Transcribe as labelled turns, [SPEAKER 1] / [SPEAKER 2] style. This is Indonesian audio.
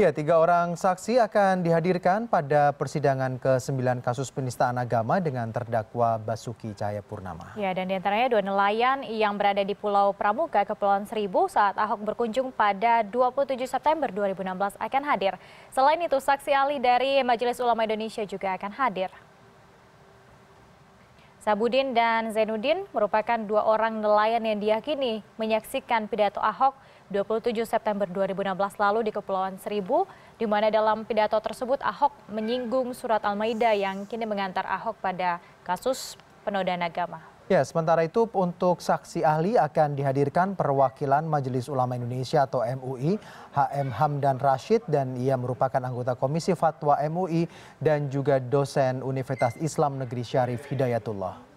[SPEAKER 1] Ya, tiga orang saksi akan dihadirkan pada persidangan ke-9 kasus penistaan agama dengan terdakwa Basuki Cahayapurnama.
[SPEAKER 2] Ya, dan di antaranya dua nelayan yang berada di Pulau Pramuka, Kepulauan Seribu saat Ahok berkunjung pada 27 September 2016 akan hadir. Selain itu, saksi ahli dari Majelis Ulama Indonesia juga akan hadir. Sabudin dan Zainuddin merupakan dua orang nelayan yang diyakini menyaksikan pidato Ahok 27 September 2016 lalu di Kepulauan Seribu, di mana dalam pidato tersebut Ahok menyinggung surat Al-Maidah yang kini mengantar Ahok pada kasus penodaan agama
[SPEAKER 1] ya sementara itu untuk saksi ahli akan dihadirkan perwakilan majelis ulama indonesia atau mui hm hamdan rashid dan ia merupakan anggota komisi fatwa mui dan juga dosen universitas islam negeri syarif hidayatullah